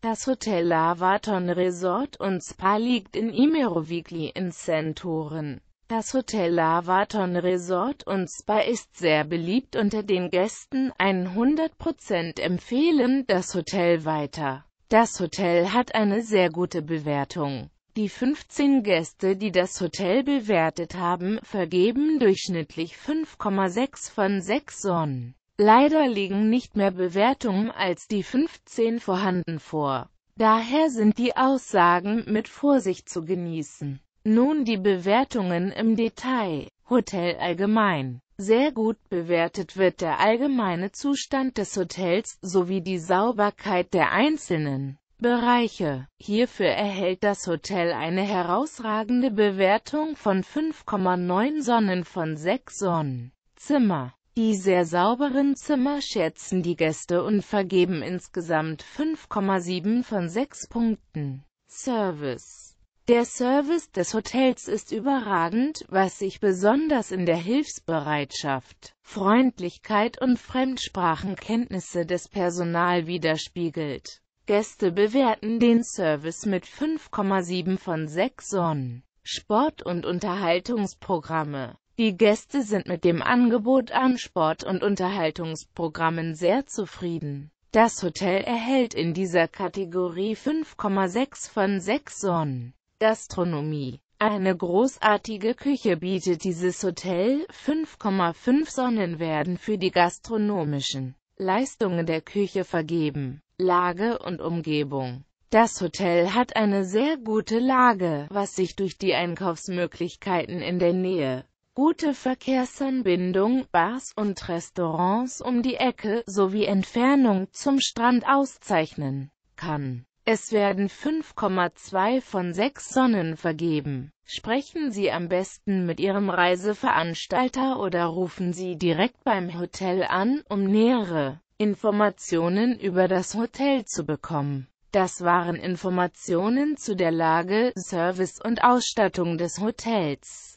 Das Hotel Lavaton Resort und Spa liegt in Imerovigli in Centoren. Das Hotel Lavaton Resort und Spa ist sehr beliebt unter den Gästen, 100% empfehlen das Hotel weiter. Das Hotel hat eine sehr gute Bewertung. Die 15 Gäste, die das Hotel bewertet haben, vergeben durchschnittlich 5,6 von 6 Sonnen. Leider liegen nicht mehr Bewertungen als die 15 vorhanden vor. Daher sind die Aussagen mit Vorsicht zu genießen. Nun die Bewertungen im Detail. Hotel allgemein. Sehr gut bewertet wird der allgemeine Zustand des Hotels sowie die Sauberkeit der einzelnen Bereiche. Hierfür erhält das Hotel eine herausragende Bewertung von 5,9 Sonnen von 6 Sonnen. Zimmer die sehr sauberen Zimmer schätzen die Gäste und vergeben insgesamt 5,7 von 6 Punkten. Service Der Service des Hotels ist überragend, was sich besonders in der Hilfsbereitschaft, Freundlichkeit und Fremdsprachenkenntnisse des Personal widerspiegelt. Gäste bewerten den Service mit 5,7 von 6 Sonnen. Sport- und Unterhaltungsprogramme die Gäste sind mit dem Angebot an Sport- und Unterhaltungsprogrammen sehr zufrieden. Das Hotel erhält in dieser Kategorie 5,6 von 6 Sonnen. Gastronomie eine großartige Küche bietet dieses Hotel, 5,5 Sonnen werden für die gastronomischen Leistungen der Küche vergeben. Lage und Umgebung Das Hotel hat eine sehr gute Lage, was sich durch die Einkaufsmöglichkeiten in der Nähe gute Verkehrsanbindung, Bars und Restaurants um die Ecke sowie Entfernung zum Strand auszeichnen kann. Es werden 5,2 von 6 Sonnen vergeben. Sprechen Sie am besten mit Ihrem Reiseveranstalter oder rufen Sie direkt beim Hotel an, um nähere Informationen über das Hotel zu bekommen. Das waren Informationen zu der Lage, Service und Ausstattung des Hotels.